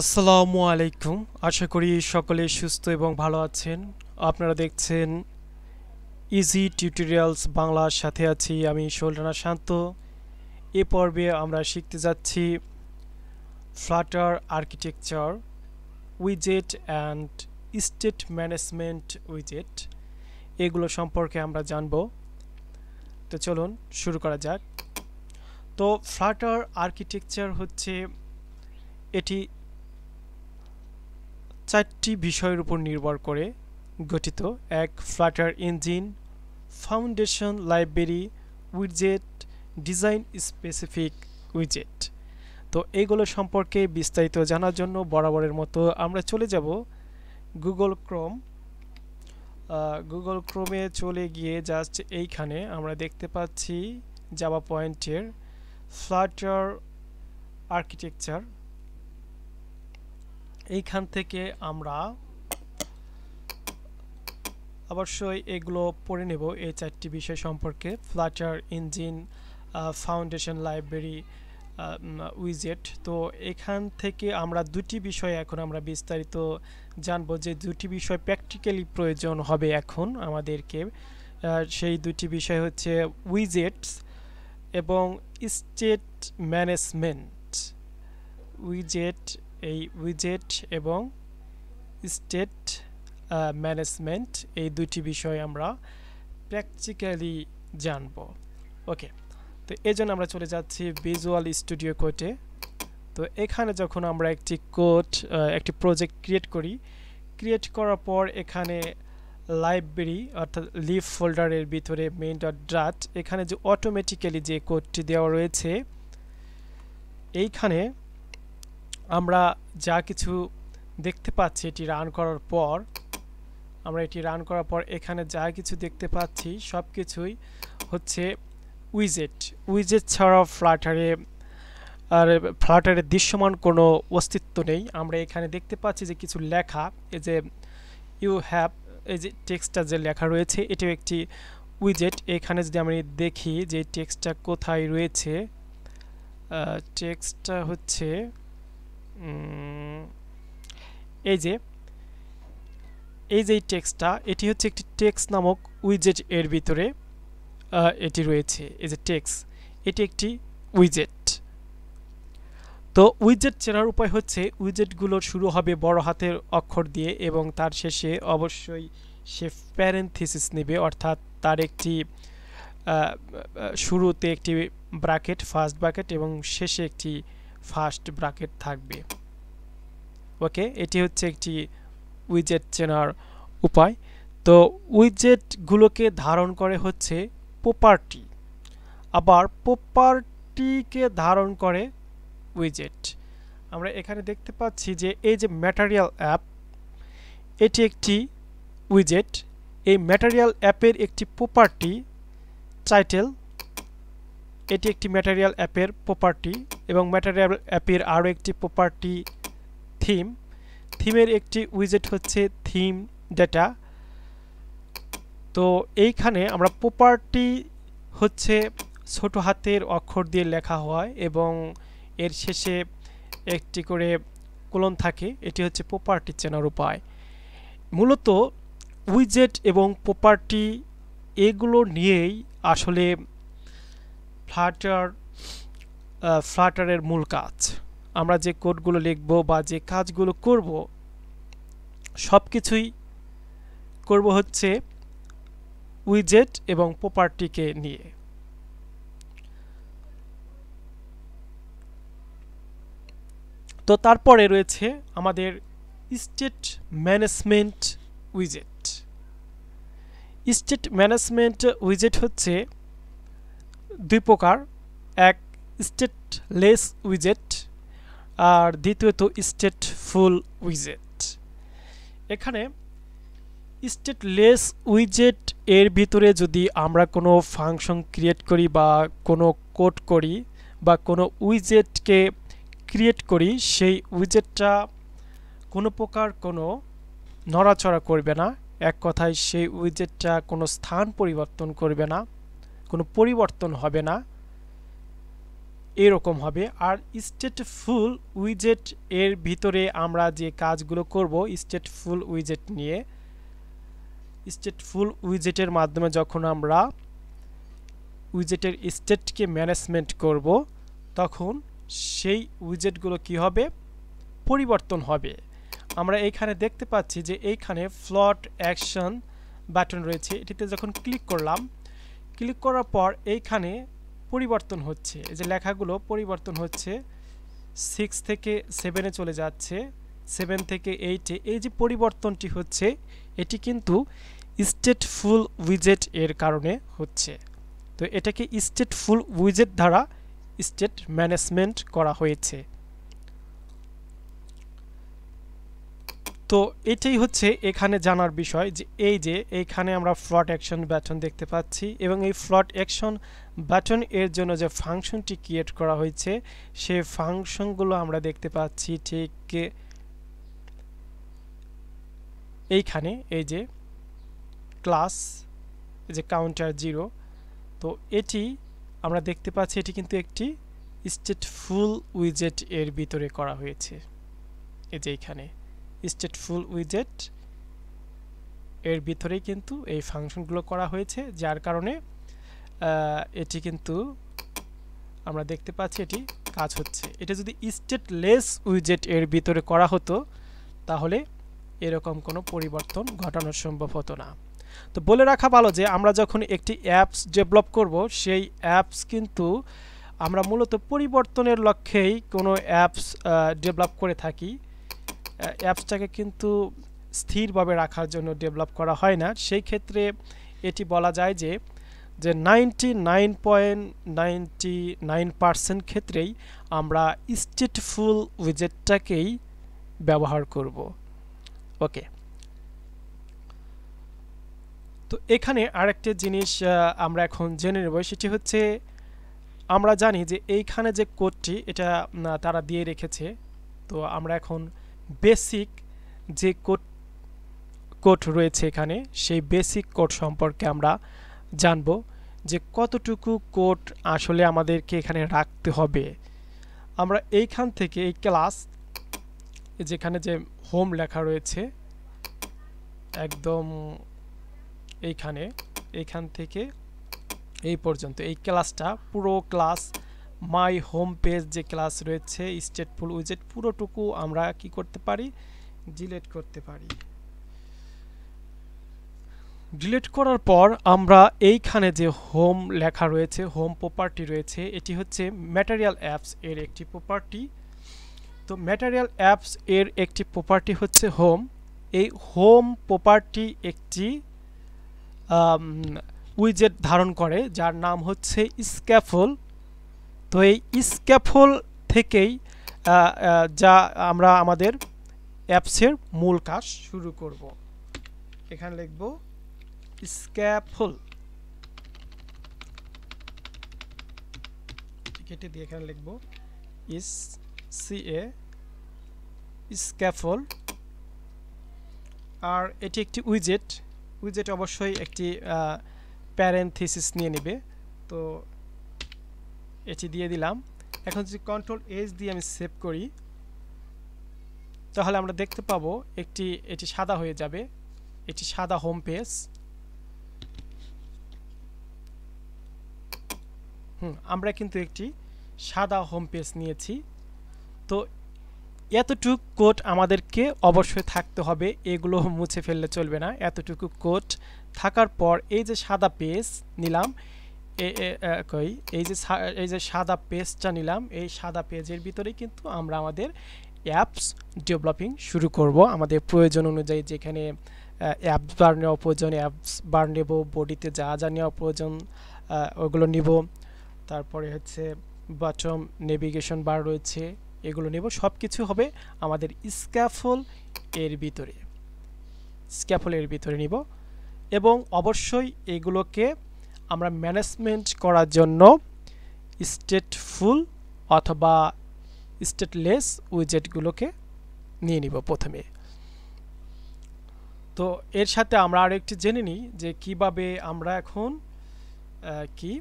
আসসালামু আলাইকুম আশা করি সকলে সুস্থ এবং ভালো আছেন আপনারা দেখছেন ইজি টিউটোরিয়ালস বাংলার সাথে আছি আমি সোলরানা শান্ত এ পর্বে আমরা শিখতে যাচ্ছি Flutter architecture উইজেট and state management উইজেট এগুলো সম্পর্কে আমরা জানব তো চলুন শুরু করা যাক তো ফ্লাটার আর্কিটেকচার হচ্ছে এটি চারটি বিষয়ের উপর নির্ভর করে গঠিত এক Flutter engine foundation library উইজেট design specific উইজেট তো এইগুলো সম্পর্কে বিস্তারিত জানার জন্য বরাবরের মতো আমরা চলে যাব গুগল ক্রোম গুগল ক্রোমে চলে গিয়ে জাস্ট এইখানে আমরা দেখতে পাচ্ছি জাবা পয়েন্টের ফ্লাটার আর্কিটেকচার এইখান থেকে আমরা অবশ্যই এগুলো পড়ে নেব এই চারটি বিষয় সম্পর্কে ফ্লাটার ইঞ্জিন ফাউন্ডেশন লাইব্রেরি উইজেট তো এখান থেকে আমরা দুটি বিষয় এখন আমরা বিস্তারিত জানব যে দুটি বিষয় প্র্যাকটিক্যালি প্রয়োজন হবে এখন আমাদেরকে সেই দুটি বিষয় হচ্ছে উইজেটস এবং স্টেট ম্যানেজমেন্ট উইজেট এই উইজেট এবং স্টেট ম্যানেজমেন্ট এই দুটি বিষয় আমরা প্র্যাকটিক্যালি জানব ওকে তো এই জন্য আমরা চলে যাচ্ছি ভিজুয়াল স্টুডিও কোর্টে তো এখানে যখন আমরা একটি কোড একটি প্রজেক্ট ক্রিয়েট করি ক্রিয়েট করার পর এখানে লাইব্রেরি অর্থাৎ লিভ ফোল্ডারের ভিতরে মেন ডট ড্রাট এখানে যে অটোমেটিক্যালি যে কোডটি দেওয়া রয়েছে এইখানে আমরা যা কিছু দেখতে পাচ্ছি এটি রান করার পর আমরা এটি রান করার পর এখানে যা কিছু দেখতে পাচ্ছি সব কিছুই হচ্ছে উইজেট উইজেট ছাড়া ফ্লাটারে আর ফ্লাটারের দৃশ্যমান কোনো অস্তিত্ব নেই আমরা এখানে দেখতে পাচ্ছি যে কিছু লেখা এই যে ইউ হ্যাভ এই যে টেক্সটটা যে লেখা রয়েছে এটিও একটি উইজেট এখানে যদি আমি দেখি যে টেক্সটটা কোথায় রয়েছে টেক্সটটা হচ্ছে এই যে এই যে টেক্সটটা এটি হচ্ছে একটি টেক্স নামক উইজেট এর ভিতরে এটি রয়েছে এই যে টেক্স এটি একটি উইজেট তো উইজেট চেনার উপায় হচ্ছে উইজেটগুলো শুরু হবে বড় হাতের অক্ষর দিয়ে এবং তার শেষে অবশ্যই সে প্যারেন্থিসিস নেবে অর্থাৎ তার একটি শুরুতে একটি ব্র্যাকেট ফার্স্ট ব্রাকেট এবং শেষে একটি ফার্স্ট ব্রাকেট থাকবে ওকে এটি হচ্ছে একটি উইজেট চেনার উপায় তো উইজেটগুলোকে ধারণ করে হচ্ছে প্রপার্টি আবার প্রপার্টিকে ধারণ করে উইজেট আমরা এখানে দেখতে পাচ্ছি যে এই যে ম্যাটারিয়াল অ্যাপ এটি একটি উইজেট এই ম্যাটারিয়াল অ্যাপের একটি প্রপার্টি টাইটেল এটি একটি ম্যাটারিয়াল অ্যাপের প্রপার্টি এবং ম্যাটারিয়াল অ্যাপের আরও একটি প্রপার্টি থিম থিমের একটি উইজেট হচ্ছে থিম ডেটা তো এইখানে আমরা প্রপার্টি হচ্ছে ছোট হাতের অক্ষর দিয়ে লেখা হয় এবং এর শেষে একটি করে কোলন থাকে এটি হচ্ছে প্রপার্টি চেনার উপায় মূলত উইজেট এবং প্রপার্টি এগুলো নিয়েই আসলে ফ্লাটার ফ্লাটারের মূল কাজ আমরা যে কোডগুলো লিখব বা যে কাজগুলো করব সব কিছুই করব হচ্ছে উইজেট এবং প্রপার্টিকে নিয়ে তো তারপরে রয়েছে আমাদের স্টেট ম্যানেজমেন্ট উইজেট স্টেট ম্যানেজমেন্ট উইজেট হচ্ছে দুই প্রকার এক স্টেটলেস উইজেট আর দ্বিতীয়ত স্টেটফুল উইজেট এখানে স্টেটলেস উইজেট এর ভিতরে যদি আমরা কোনো ফাংশন ক্রিয়েট করি বা কোনো কোড করি বা কোনো উইজেটকে ক্রিয়েট করি সেই উইজেটটা কোনো প্রকার কোনো নড়াচড়া করবে না এক কথায় সেই উইজেটটা কোনো স্থান পরিবর্তন করবে না কোনো পরিবর্তন হবে না এরকম হবে আর স্টেটফুল উইজেট এর ভিতরে আমরা যে কাজগুলো করব স্টেটফুল উইজেট নিয়ে স্টেটফুল উইজেটের মাধ্যমে যখন আমরা উইজেটের স্টেটকে ম্যানেজমেন্ট করব তখন সেই উইজেটগুলো কি হবে পরিবর্তন হবে আমরা এইখানে দেখতে পাচ্ছি যে এইখানে ফ্লট অ্যাকশন বাটন রয়েছে এটিতে যখন ক্লিক করলাম ক্লিক করার পর এইখানে পরিবর্তন হচ্ছে এই যে লেখাগুলো পরিবর্তন হচ্ছে সিক্স থেকে সেভেনে চলে যাচ্ছে সেভেন থেকে এইটে এই যে পরিবর্তনটি হচ্ছে এটি কিন্তু স্টেটফুল উইজেট এর কারণে হচ্ছে তো এটাকে স্টেটফুল উইজেট দ্বারা স্টেট ম্যানেজমেন্ট করা হয়েছে তো এটাই হচ্ছে এখানে জানার বিষয় যে এই যে এইখানে আমরা ফ্লট অ্যাকশন ব্যাটন দেখতে পাচ্ছি এবং এই ফ্লট অ্যাকশন ব্যাটন এর জন্য যে ফাংশনটি ক্রিয়েট করা হয়েছে সে ফাংশনগুলো আমরা দেখতে পাচ্ছি ঠিক এইখানে এই যে ক্লাস যে কাউন্টার জিরো তো এটি আমরা দেখতে পাচ্ছি এটি কিন্তু একটি স্টেটফুল উইজেট এর ভিতরে করা হয়েছে এই যে এইখানে স্টেটফুল উইজেট এর ভিতরেই কিন্তু এই ফাংশনগুলো করা হয়েছে যার কারণে এটি কিন্তু আমরা দেখতে পাচ্ছি এটি কাজ হচ্ছে এটা যদি স্টেটলেস উইজেট এর ভিতরে করা হতো তাহলে এরকম কোনো পরিবর্তন ঘটানো সম্ভব হতো না তো বলে রাখা ভালো যে আমরা যখন একটি অ্যাপস ডেভেলপ করব সেই অ্যাপস কিন্তু আমরা মূলত পরিবর্তনের লক্ষ্যেই কোনো অ্যাপস ডেভেলপ করে থাকি অ্যাপসটাকে কিন্তু স্থিরভাবে রাখার জন্য ডেভেলপ করা হয় না সেই ক্ষেত্রে এটি বলা যায় যে যে ninety nine point ninety nine percent ক্ষেত্রেই আমরা স্টেটফুল উইজেটটাকেই ব্যবহার করব ওকে তো এখানে আরেকটি জিনিস আমরা এখন জেনে নেব সেটি হচ্ছে আমরা জানি যে এইখানে যে কোডটি এটা তারা দিয়ে রেখেছে তো আমরা এখন বেসিক যে কোড কোড রয়েছে এখানে সেই বেসিক কোড সম্পর্কে আমরা জানব যে কতটুকু কোড আসলে আমাদেরকে এখানে রাখতে হবে আমরা এইখান থেকে এই ক্লাস যেখানে যে হোম লেখা রয়েছে একদম এইখানে এইখান থেকে এই পর্যন্ত এই ক্লাসটা পুরো ক্লাস মাই হোম পেজ যে ক্লাস রয়েছে স্টেটফুল উইজেট পুরোটুকু আমরা কি করতে পারি ডিলেট করতে পারি ডিলেট করার পর আমরা এইখানে যে হোম লেখা রয়েছে হোম প্রপার্টি রয়েছে এটি হচ্ছে ম্যাটেরিয়াল অ্যাপস এর একটি প্রপার্টি তো ম্যাটেরিয়াল অ্যাপস এর একটি প্রপার্টি হচ্ছে হোম এই হোম প্রপার্টি একটি উইজেট ধারণ করে যার নাম হচ্ছে স্ক্যাফল তো এই স্ক্যাফোল থেকেই যা আমরা আমাদের অ্যাপসের মূল কাজ শুরু করব এখানে লিখব স্ক্যাফোল কেটে দিয়ে এখানে লিখব ইস সি এ স্ক্যাফোল আর এটি একটি উইজেট উইজেট অবশ্যই একটি প্যারেন্থিসিস নিয়ে নেবে তো এটি দিয়ে দিলাম এখন যদি কন্ট্রোল এইচ দিয়ে আমি সেভ করি তাহলে আমরা দেখতে পাবো একটি এটি সাদা হয়ে যাবে এটি সাদা হোম পেজ হুম আমরা কিন্তু একটি সাদা হোম পেজ নিয়েছি তো এতটুকু কোড আমাদেরকে অবশ্যই থাকতে হবে এগুলো মুছে ফেললে চলবে না এতটুকু কোড থাকার পর এই যে সাদা পেজ নিলাম এই যে এই যে সাদা পেজটা নিলাম এই সাদা পেজের ভিতরে কিন্তু আমরা আমাদের অ্যাপস ডেভেলপিং শুরু করব আমাদের প্রয়োজন অনুযায়ী যেখানে অ্যাপস বার নেওয়া প্রয়োজন অ্যাপস বার নেব বডিতে যা যা নেওয়া প্রয়োজন ওগুলো নিব তারপরে হচ্ছে বাটম নেভিগেশন বার রয়েছে এগুলো নেব সব কিছু হবে আমাদের স্ক্যাফল এর ভিতরে স্ক্যাফল এর ভিতরে নিব এবং অবশ্যই এগুলোকে আমরা ম্যানেজমেন্ট করার জন্য স্টেটফুল অথবা স্টেটলেস উইজেটগুলোকে নিয়ে নিব প্রথমে তো এর সাথে আমরা আর একটি জেনে নিই যে কিভাবে আমরা এখন কি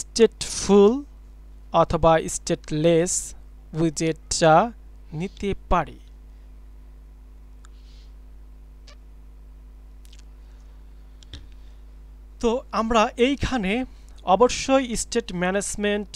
স্টেটফুল অথবা স্টেটলেস উইজেটটা নিতে পারি তো আমরা এইখানে অবশ্যই স্টেট ম্যানেজমেন্ট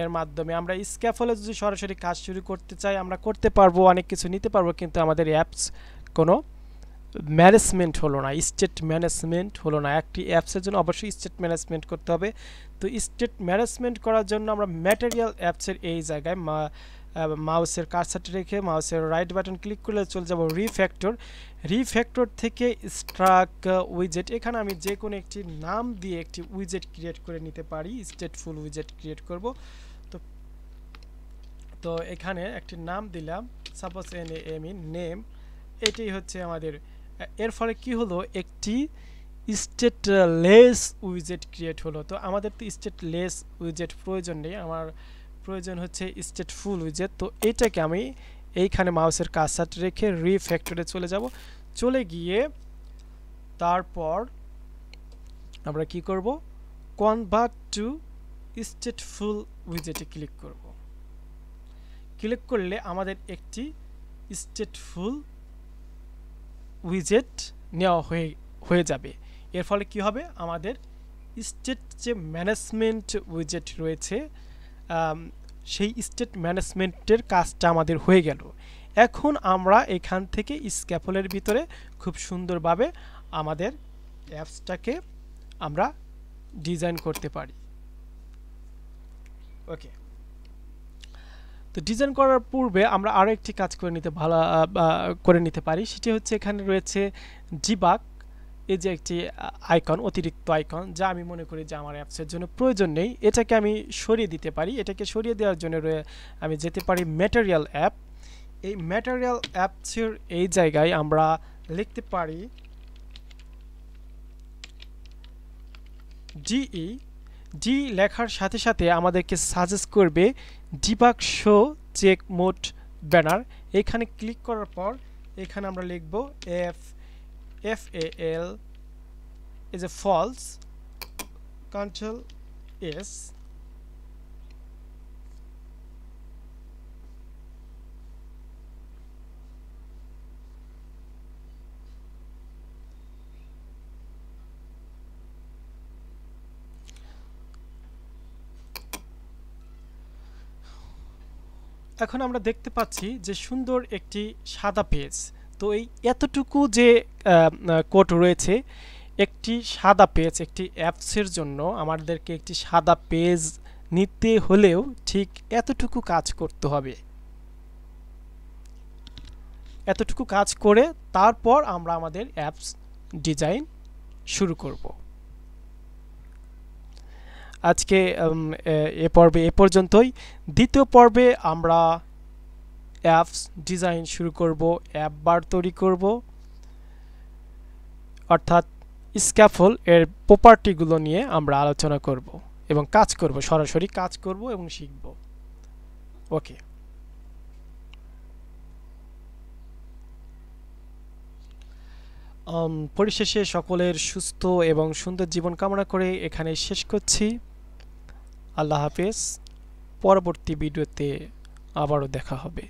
এর মাধ্যমে আমরা স্ক্যাফলে যদি সরাসরি কাজ শুরু করতে চাই আমরা করতে পারবো অনেক কিছু নিতে পারবো কিন্তু আমাদের অ্যাপস কোনো ম্যানেজমেন্ট হলো না স্টেট ম্যানেজমেন্ট হলো না একটি অ্যাপসের জন্য অবশ্যই স্টেট ম্যানেজমেন্ট করতে হবে তো স্টেট ম্যানেজমেন্ট করার জন্য আমরা ম্যাটেরিয়াল অ্যাপসের এই জায়গায় মাউসের কাছাটি রেখে মাউসের রাইট বাটন ক্লিক করলে চলে যাব রিফ্যাক্টর রিফ্যাক্টর থেকে স্ট্রাক উইজেট এখানে আমি যে কোনো একটি নাম দিয়ে একটি উইজেট ক্রিয়েট করে নিতে পারি স্টেটফুল উইজেট ক্রিয়েট করব তো তো এখানে একটি নাম দিলাম suppose N M in name এটাই হচ্ছে আমাদের এর ফলে কি হলো একটি স্টেটলেস উইজেট ক্রিয়েট হলো তো আমাদের তো স্টেটলেস উইজেট প্রয়োজন নেই আমার প্রয়োজন হচ্ছে স্টেট ফুল উইজেট তো এটাকে আমি এইখানে মাউসের কাজসাট রেখে রিফ্যাক্টরে চলে যাব চলে গিয়ে তারপর আমরা কি করব কনভার্ট টু স্টেট ফুল উইজেটে ক্লিক করব ক্লিক করলে আমাদের একটি স্টেটফুল উইজেট নেওয়া হয়ে হয়ে যাবে এর ফলে কি হবে আমাদের স্টেট যে ম্যানেজমেন্ট উইজেট রয়েছে সেই স্টেট ম্যানেজমেন্টের কাজটা আমাদের হয়ে গেল এখন আমরা এখান থেকে স্ক্যাফলের ভিতরে খুব সুন্দরভাবে আমাদের অ্যাপসটাকে আমরা ডিজাইন করতে পারি ওকে তো ডিজাইন করার পূর্বে আমরা আরও একটি কাজ করে নিতে ভালো করে নিতে পারি সেটি হচ্ছে এখানে রয়েছে ডিবাক এই যে একটি আইকন অতিরিক্ত আইকন যা আমি মনে করি যে আমার অ্যাপসের জন্য প্রয়োজন নেই এটাকে আমি সরিয়ে দিতে পারি এটাকে সরিয়ে দেওয়ার জন্য আমি যেতে পারি ম্যাটেরিয়াল অ্যাপ এই ম্যাটেরিয়াল অ্যাপসের এই জায়গায় আমরা লিখতে পারি ডিই ডি e, লেখার সাথে সাথে আমাদেরকে সাজেস্ট করবে debug show check mode banner এখানে ক্লিক করার পর এখানে আমরা লিখব F FAL is a false control S এখন আমরা দেখতে পাচ্ছি যে সুন্দর একটি সাদা পেজ তো এই এতটুকু যে কোড রয়েছে একটি সাদা পেজ একটি অ্যাপসের জন্য আমাদেরকে একটি সাদা পেজ নিতে হলেও ঠিক এতটুকু কাজ করতে হবে এতটুকু কাজ করে তারপর আমরা আমাদের অ্যাপস ডিজাইন শুরু করব আজকে এ পর্বে এ পর্যন্তই দ্বিতীয় পর্বে আমরা অ্যাপস ডিজাইন শুরু করব অ্যাপ বার তৈরি করব অর্থাৎ স্ক্যাফল এর প্রপার্টিগুলো নিয়ে আমরা আলোচনা করব এবং কাজ করব সরাসরি কাজ করব এবং শিখব ওকে পরিশেষে সকলের সুস্থ এবং সুন্দর জীবন কামনা করে এখানে শেষ করছি আল্লাহ হাফেজ পরবর্তী ভিডিওতে আবারও দেখা হবে